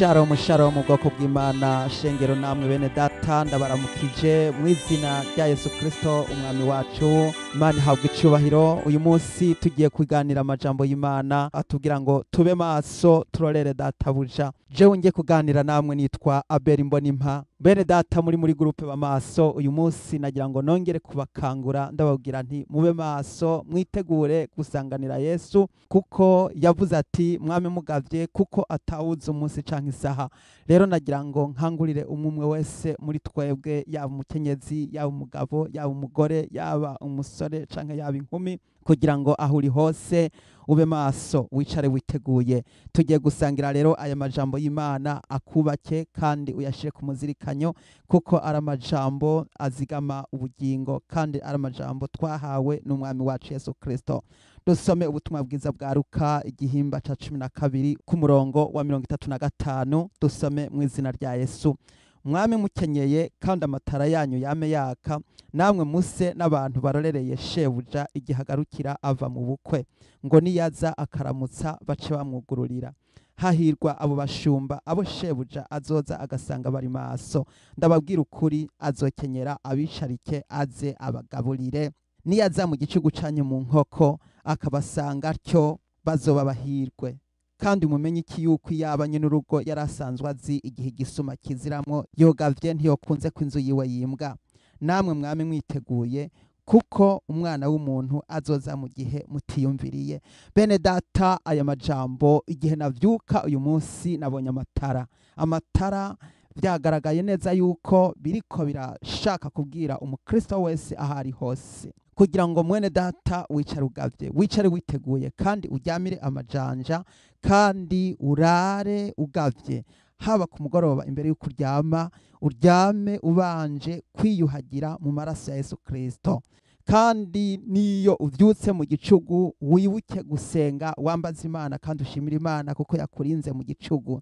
shalom shalom mu bwoko bw'imana shengero namwe bene data ndabaramukije mu izina rya yesu kirisito umwami wacu imana ihabwa icyubahiro uyu munsi tugiye kuganira amajambo y'imana atubwira ngo tube maso turorere databuja jewe ngiye kuganira namwe nitwa aberi mbonimpa bene data muri muri gurupe b'amaso uyu munsi nagira ngo nongere kubakangura ndababwira nti mube maso mwitegure gusanganira yesu kuko yavuze ati mwami mugabye kuko atawuze umunsi cyangwa isaha rero nagira ngo nkangurire umwe wese muri twebwe yaba umukenyezi yaba umugabo yaba umugore yaba umusore cyangwa yaba inkumi kugira ngo aho uri hose ube maso wicare witeguye tugiye gusangira rero aya majambo y'imana akubake kandi uyashyire ku muzirikanyo kuko ari amajambo azigama ubugingo kandi ari amajambo twahawe n'umwami wacu yesu kirisito dusome ubutumwa bwiza bwa ruka igihimba cya cumi na kabiri ku murongo wa mirongo itatu na gatanu dusome mu izina rya yesu mwami mukenyeye kandi amatara yanyu yame yaka namwe muse n'abantu barorereye shebuja igihagarukira ava mu bukwe ngo niyaza akaramutsa bace bamwugururira hahirwa abo bashumba abo shebuja azoza agasanga bari maso ndababwira ukuri azokenyera abicarike aze abagaburire niyaza mu gicugu canyu mu nkoko akabasanga atyo bazoba bahirwe kandi umumenye iki yuko yaba nyine urugo yari asanzwe azi igihe igisuma kiziramo yogavye ntiyokunze ko inzu yiwe yimbwa namwe mwami mwiteguye kuko umwana w'umuntu azoza mu gihe mutiyumviriye bene data aya majambo igihe navyuka uyu munsi nabonye amatara amatara byagaragaye neza yuko biriko birashaka kubwira umukristo wese aho ari hose kugira ngo mwene data wicare ugabye wicare witeguye kandi uryamire amajanja kandi urare ugabye haba ku mugoroba imbere y'uko kuryama uryame ubanje kwiyuhagira mu maraso ya yesu kirisito kandi niyo ubyutse mu gicugu wibuke gusenga wambaza imana kandi ushimira imana kuko yakurinze mu gicugu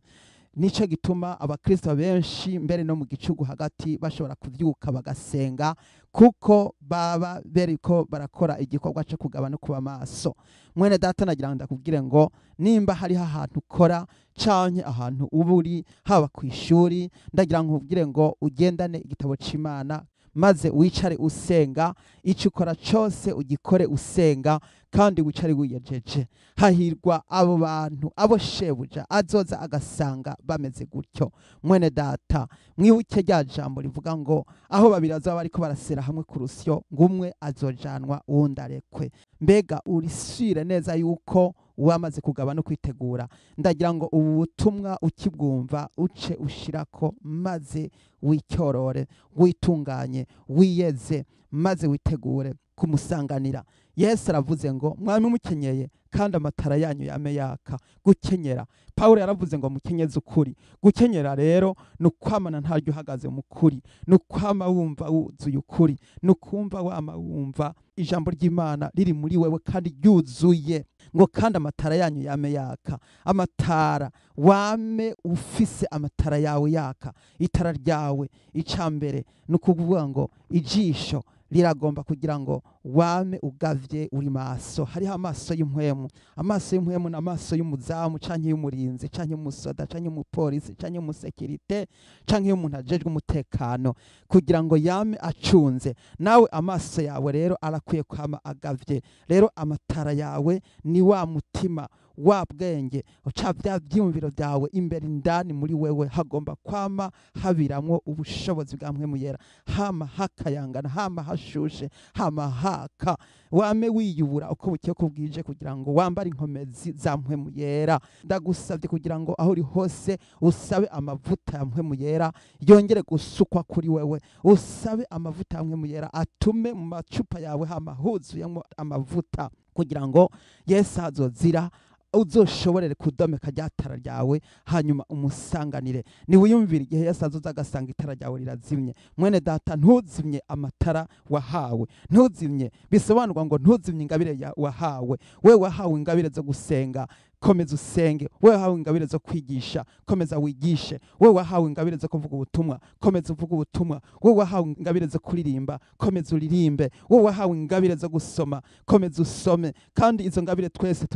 nicyo gituma abakristo benshi mbere no mu gicugu hagati bashobora kubyuka bagasenga kuko baba beriko barakora igikorwa cyo kugaba no kuba maso mwene data nagira ngo ndakubwire ngo nimba hariho ahantu ukora canke ahantu uba uri haba ku ishuri ndagira ngo nkubwire ngo ugendane igitabo cy’Imana maze wicare usenga icyo ukora cyose ugikore usenga kandi wicare wiyejeje hahirwa abo bantu abo shebuja azoza agasanga bameze gutyo mwene data mwibuke rya jambo rivuga ngo aho babiri azaba bariko barasera hamwe ku rusyo ngo umwe azojanwa uwundi arekwe mbega urisire neza yuko wamaze kugaba no kwitegura ndagira ngo ubu butumwa ukibwumva uce ko maze wicyorore witunganye wiyeze maze witegure kumusanganira yesu aravuze ngo mwami mukenyeye kandi amatara yanyu yame yaka gukenyera paul yaravuze ngo mukenyeze ukuri gukenyera rero ni ukwamana ntaryo uhagaze mu kuri ni ukwama wumva wuzuye ukuri ni ukumva wama wumva ijambo ry'imana riri muri wewe kandi ryuzuye ngo kandi amatara yanyu yame yaka amatara wame ufise amatara yawe yaka itara ryawe icambere ni ukuvuga ngo ijisho riragomba kugira ngo wame ugavye uri maso hariho amaso y'imwemu amaso y'impwemu na amaso y'umuzamu canke y'umurinzi canke y'umusoda canke y'umupolisi canke y'umusekirite canke y'umuntu ajejwe umutekano kugira ngo yame acunze nawe amaso yawe rero arakwiye kwama agavye rero amatara yawe ni wa mutima wa bwenge uca bya byiyumviro byawe imbere indani muri wewe hagomba kwama habiramwo ubushobozi bwa mwemu yera hama hakayangana hama hashushe hama ha ushaka wame wiyubura uko buke kubwije kugira ngo wambare inkomezi za mpwemu yera ndagusabye kugira ngo aho uri hose usabe amavuta ya mpwemu yongere gusukwa kuri wewe usabe amavuta ya mpwemu yera atume mu macupa yawe hama huzuyemo amavuta kugira ngo yesu azozira uzoshoborere kudomeka rya tara ryawe hanyuma umusanganire wiyumvira igihe yasanze uzagasanga agasanga itara ryawe rirazimye mwene data ntuzimye amatara wahawe ntuzimye bisobanurwa ngo ntuzimye ingabire wahawe we wahawe ingabire zo gusenga komeza usenge wowe wahawe ingabire zo kwigisha komeza wigishe wowe wahawe ingabire zo kuvuga ubutumwa komeza uvuga ubutumwa wowe wahawe ingabire zo kuririmba komeza uririmbe wowe wahawe ingabire zo gusoma komeza usome kandi izo ngabire twese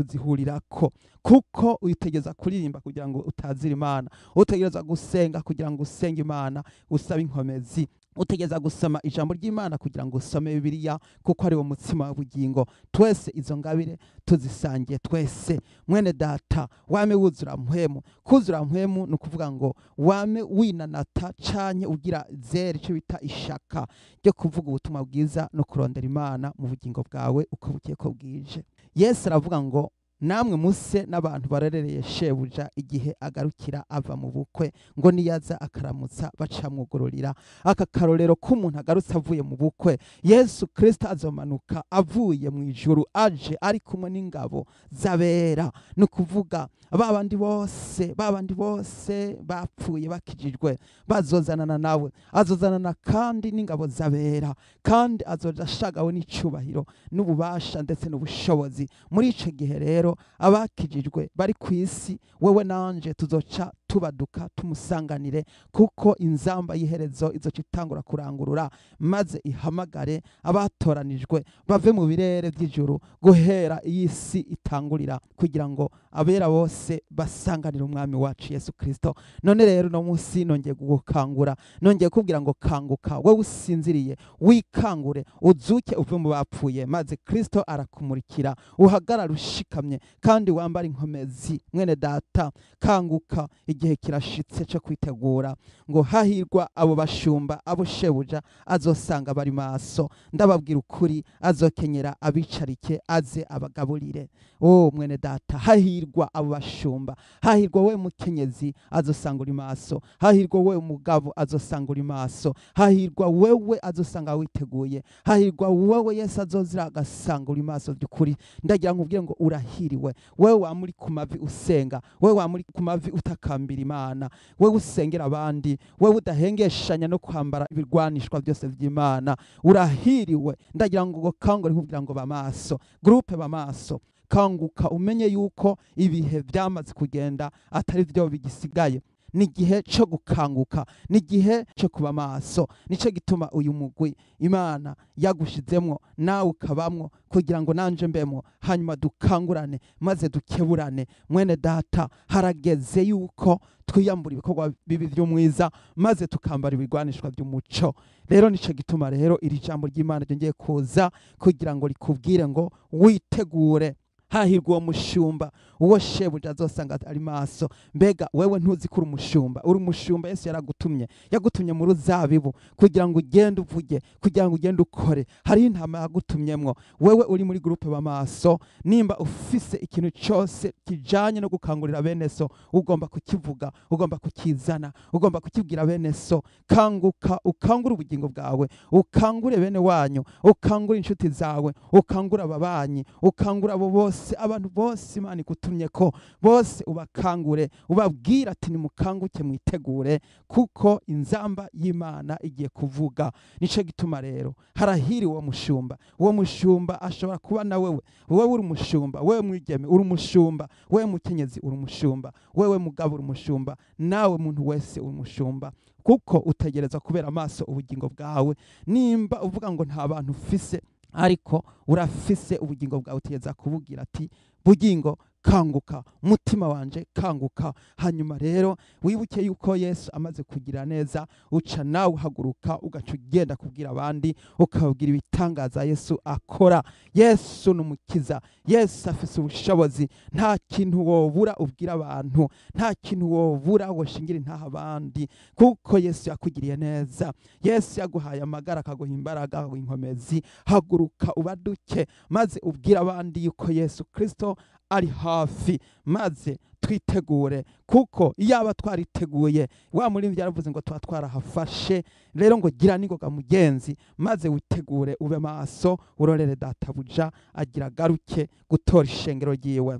ko. kuko uyitegeza kuririmba kugira ngo utazira imana utegereza gusenga kugira ngo usenge imana usaba inkomezi utegeza gusoma ijambo ry'imana kugira ngo usome bibiliya kuko ari wo mutsima w'ubugingo twese izo ngabire tuzisangiye twese mwene data wame wuzura muhemu kuzura muhemu ni ukuvuga ngo wame winanata canye ugira zere icyo bita ishaka ryo kuvuga ubutumwa bwiza no kurondera imana mu bugingo bwawe uko bugiye bwije yesu aravuga ngo namwe muse n'abantu bararereye shebuja igihe agarukira ava mu bukwe ngo niyaza akaramutsa bacamwugururira aka karorero k'umuntu agarutse avuye mu bukwe yesu kirisita azomanuka avuye mu ijuru aje ari kumwe n'ingabo z'abera ni ukuvuga babandi bose babandi bose bapfuye bakijijwe bazozanana nawe azozanana kandi n'ingabo z'abera kandi azoja ashagawe n'icyubahiro n'ububasha ndetse n'ubushobozi muri icyo gihe rero abakijijwe bari ku isi wowe nanjye tuzoca tubaduka tumusanganire kuko inzamba y'iherezo izo kitangura kurangurura maze ihamagare abatoranijwe bave mu birere by'ijuru guhera iyi si itangurira kugira ngo abera bose basanganire umwami wacu yesu kirisito none rero uno munsi nongeye gukangura nongeye kubwira ngo kanguka wowe usinziriye wikangure uzuke uve mu bapfuye maze kirisito arakumurikira uhagarara ushikamye kandi wambara inkomezi mwene data kanguka igihe kirashitse cyo kwitegura ngo hahirwa abo bashumba abo shebuja azosanga bari maso ndababwira ukuri azokenyera abicarike aze abagaburire wowe oh, mwene data hahirwa abo bashumba hahirwa we mukenyezi azosanga uri maso hahirwa we umugabo azosanga uri maso hahirwa wewe azosanga witeguye hahirwa wowe yesu azozira agasanga uri maso by'ukuri ndagira ngo ubwire ngo urahiriwe wewe wamuri ku mavi usenga wewe wamuri ku mavi utakambi guhambira imana wowe usengera abandi wowe udahengeshanya no kwambara ibirwanishwa byose by'imana urahiriwe ndagira ngo ngo kangure nkubwira ngo bamaso gurupe bamaso kanguka umenye yuko ibihe byamaze kugenda atari byo bigisigaye ni igihe cyo gukanguka ni igihe cyo kuba amaso nicyo gituma uyu mugwi imana yagushyizemo nawe ukabamwo kugira ngo nanjye mbemo hanyuma dukangurane maze dukeburane mwene data harageze yuko twiyambura ibikorwa bibi by'umwiza maze tukambara ibigwanishwa by'umuco rero nicyo gituma rero iri jambo ry'imana ryongeye kuza kugira ngo rikubwire ngo witegure hahirwa uwo mushumba uwo shebuja azosanga ari maso mbega wewe ntuzi ko umushumba uri umushumba yesu yaragutumye yagutumye mu ruzabibu kugira ngo ugende uvuge kugira ngo ugende ukore hariho intama yagutumyemwo wewe uri muri gurupe b'amaso nimba ufise ikintu cyose kijanye no gukangurira bene so ugomba kukivuga ugomba kukizana ugomba kukibwira bene so kanguka ukangure ubugingo bwawe ukangure bene wanyu ukangure inshuti zawe ukangure ababanyi ukangure abo bose bose abantu bose imana ikutumye ko bose ubakangure ubabwira ati nimukanguke mwitegure kuko inzamba y'imana igiye kuvuga nicyo gituma rero harahiri uwo mushumba uwo mushumba ashobora kuba na wewe wowe uri umushumba wowe mwigeme uri umushumba wowe mukenyezi uri umushumba wowe mugabo uri umushumba nawe muntu wese uri umushumba kuko utegereza kubera amaso ubugingo bwawe nimba uvuga ngo nta bantu ufise ariko urafise ubugingo bwawe utegeza kubugira ati bugingo kanguka umutima wanjye kanguka hanyuma rero wibuke yuko yesu amaze kugira neza uca nawe uhaguruka ugaca ugenda kubwira abandi ukabwira ibitangaza yesu akora yesu ni umukiza yesu afite ubushobozi nta kintu wobura ubwira abantu nta kintu wobura washingira intaha abandi kuko yesu yakugiriye neza yesu yaguhaye amagara akaguha imbaraga akaguha inkomezi haguruka ubaduke maze ubwira abandi yuko yesu kirisito ari hafi maze twitegure kuko yaba twariteguye wa murindi yaravuze ngo tuba twarahafashe rero ngo gira n'ingoga mugenzi maze witegure ube maso urorere databuja agira garuke gutora ishengero ryiwe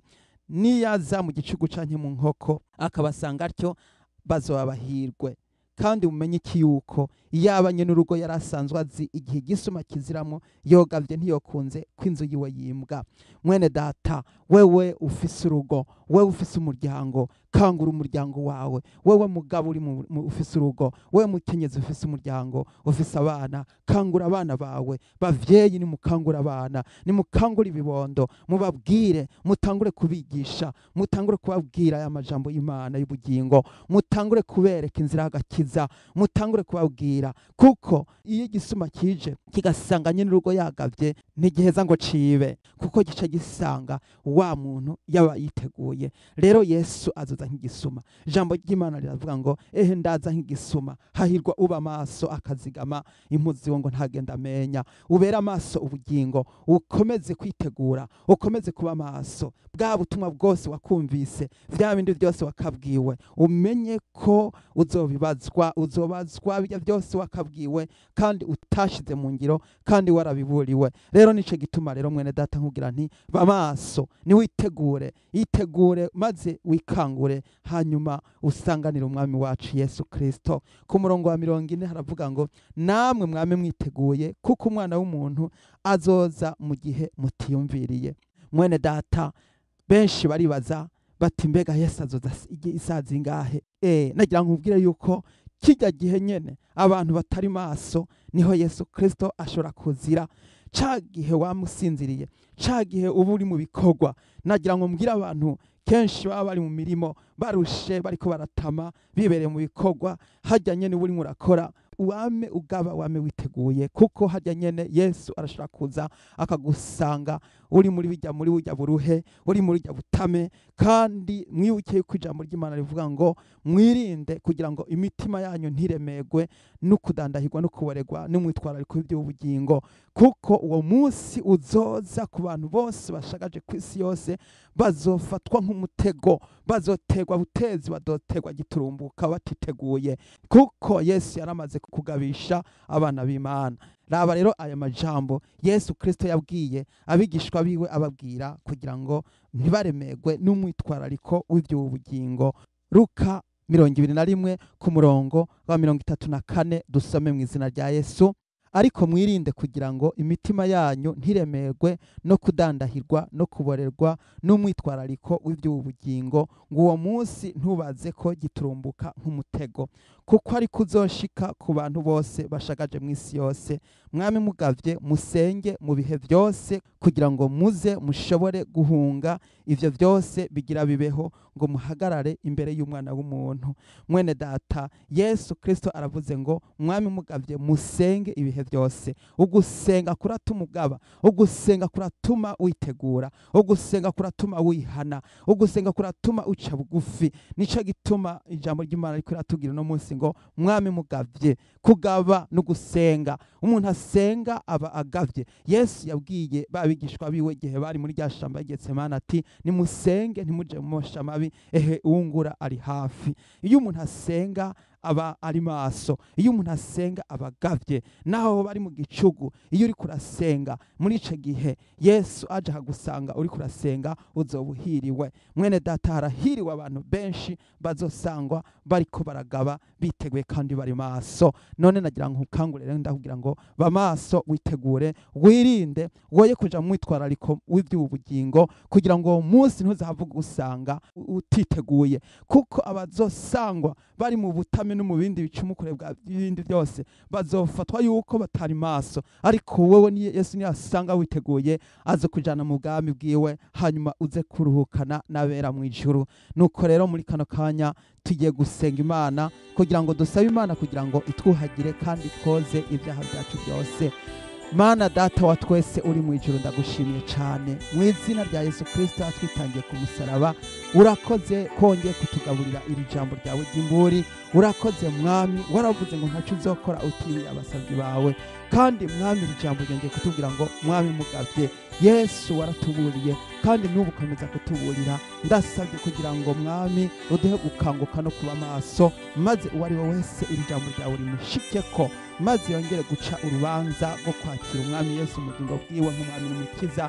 niyaza mu gicugu canke mu nkoko akabasanga atyo bazobabahirwe kandi umenye iki yuko abanye n'urugo yari asanzwe azi igihe igisuma kiziramo yogabye ntiyokunze ko inzu yiwe yimbwa mwene data wewe ufise urugo wewe ufise umuryango kangura umuryango wawe wowe mugabo uri ufise urugo wowe mukenyezi ufise umuryango ufise abana kangura abana bawe bavyeyi nimukangura abana ni mukangura ibibondo mubabwire mutangure kubigisha mutangure kubabwira aya majambo y'imana y'ubugingo mutangure kubereka inzira y'agakiza mutangure kubabwira kuko iyo igisuma kije kigasanga nyine yagabye yagavye ntigiheza ngo cibe kuko gica gisanga wa muntu yaba yiteguye rero yesu azuza ndaza nk'igisuma ijambo ry'imana riravuga ngo ehe ndaza nk'igisuma hahirwa uba amaso akazigama impuziwe ngo ntagenda amenya ubere amaso ubugingo ukomeze kwitegura ukomeze kuba amaso bwa butumwa bwose wakumvise bya bindi byose wakabwiwe umenye ko uzobibazwa uzobazwa bijya byose wakabwiwe kandi utashyize mu ngiro kandi warabiburiwe rero nicyo gituma rero mwene data nkubwira nti ba maso niwitegure yitegure maze wikangure kure hanyuma usanganire umwami wacu yesu kirisito ku murongo wa mirongo ine haravuga ngo namwe mwami mwiteguye kuko umwana w'umuntu azoza mu gihe mutiyumviriye mwene data benshi baribaza bati mbega yesu azoza isaha zingahe eh, nagira ngo nkubwire yuko kijya gihe nyine abantu batari maso niho yesu kirisito ashobora kuzira cya gihe wamusinziriye cya gihe uba uri mu bikorwa nagira ngo mbwire abantu kenshi baba bari mu mirimo barushe bariko baratama bibereye mu bikorwa harya nyene uba urimo urakora wame ugaba wame witeguye kuko hajya nyene yesu arashobora kuza akagusanga uri muri bijya muri bujya buruhe uri muri bujya butame kandi mwibuke ko ijambo ry'imana rivuga ngo mwirinde kugira ngo imitima yanyu ntiremegwe no kudandahirwa no kuboregwa n'umwitwarariko w'iby'ubugingo kuko uwo munsi uzoza ku bantu bose bashagaje ku isi yose bazofatwa nk'umutego bazotegwa butezi badotegwa giturumbuka batiteguye kuko yesu yaramaze kugabisha abana b'imana raba rero aya majambo yesu kirisito yabwiye abigishwa biwe ababwira kugira ngo ntibaremegwe n'umwitwarariko w'iby'ubu bugingo ruka mirongo ibiri na rimwe ku murongo wa mirongo itatu na kane dusome mu izina rya yesu ariko mwirinde kugira ngo imitima yanyu ntiremerwe no kudandahirwa no kuborerwa n'umwitwarariko w'iby'ubugingo ngo uwo munsi ntubaze ko giturumbuka nk'umutego kuko ari kuzoshika ku bantu bose bashagaje mu isi yose mwami mugabye musenge mu bihe byose kugira ngo muze mushobore guhunga ibyo byose bigira bibeho ngo muhagarare imbere y'umwana w'umuntu mwene data yesu kristo aravuze ngo mwami mugabye musenge ibihe ibihe byose ugusenga kuratuma ugaba ugusenga kuratuma witegura ugusenga kuratuma wihana ugusenga kuratuma uca bugufi nicyo gituma ijambo ry'imana ariko riratubwira uno munsi ngo mwami mugabye kugaba no gusenga umuntu asenga aba agabye yesu yabwiye babigishwa biwe igihe bari muri rya shamba y'igitsemana ati nimusenge ntimujye mu mashamabi ehe uwungura ari hafi iyo umuntu asenga aba ari maso iyo umuntu asenga aba agabye naho bari mu gicugu iyo uri kurasenga muri icyo gihe yesu aje akagusanga uri kurasenga uzoba mwene data harahiriwe abantu benshi bazosangwa bariko baragaba biteguye kandi bari maso none nagira ngo ukangurire ndakubwira ngo ba maso witegure wirinde woye kuja mu mwitwarariko w'iby'ubugingo kugira ngo uwo munsi ntuzahave usanga utiteguye kuko abazosangwa bari mu butame filime no mu bindi bicuma kurebwa ibindi byose bazofatwa yuko batari maso ariko wowe ni Yesu asanga witeguye aza kujyana mu bwami bwiwe hanyuma uze kuruhukana n'abera mu ijuru nuko rero muri kano kanya tugiye gusenga imana kugira ngo dusabe imana kugira ngo itwuhagire kandi twoze ibyaha byacu byose mana data wa twese uri mu ijoro ndagushimiye cyane mu izina rya yesu kirisita twitangiye ku musaraba urakoze konge kutugaburira iri jambo ryawe ry'imburi urakoze mwami waravuze ngo ntacu uzokora utiriye abasabyi bawe kandi mwami iri jambo ryongeye kutubwira ngo mwami mugabye yesu waratuburiye kandi n'ubu kutuburira ndasabye kugira ngo mwami uduhe gukanguka no kuba maso maze uwo ari we wese iri jambo ryawe rimushike ko maze yongere guca urubanza rwo kwakira umwami yesu ubugingo bwiwe nk'umwami n'umukiza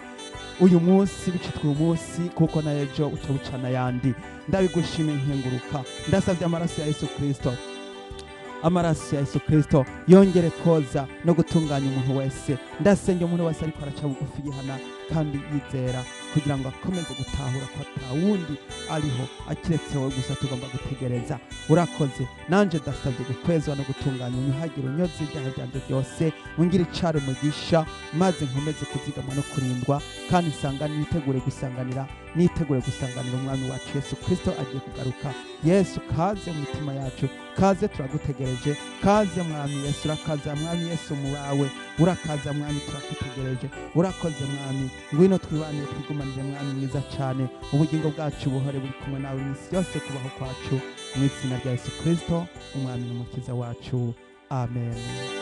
uyu munsi bicitwe uyu munsi kuko na ejo uca bucana yandi ndabigushima nkenguruka ndasabye amaraso ya yesu kirisito amaraso ya Yesu kirisito yongere koza no gutunganya umuntu wese ndasenge umuntu wese ariko araca bugufi gihana kandi yizera kugira ngo akomeze gutahura ko wundi ariho akiretse wowe gusa tugomba gutegereza urakoze nanjye ndasabye gukwezwa no gutunganya unyuhagire unyoze ibyaha byanjye byose ungire icari umugisha maze nkomeze kuzigama no kurindwa kandi nsanga nitegure gusanganira nitegure gusanganira umwami wacu yesu kirisito agiye kugaruka yesu kaze mu mitima yacu kaze turagutegereje kaze mwami yesu urakaza mwami yesu mu bawe urakaza mwami turagutegereje urakoze mwami ngwino twibaniye twigumanire mwami mwiza cyane ubugingo bwacu buhore buri kumwe nawe iminsi yose kubaho kwacu mu itsinda rya yesu kirisito umwami n'umukiza wacu amen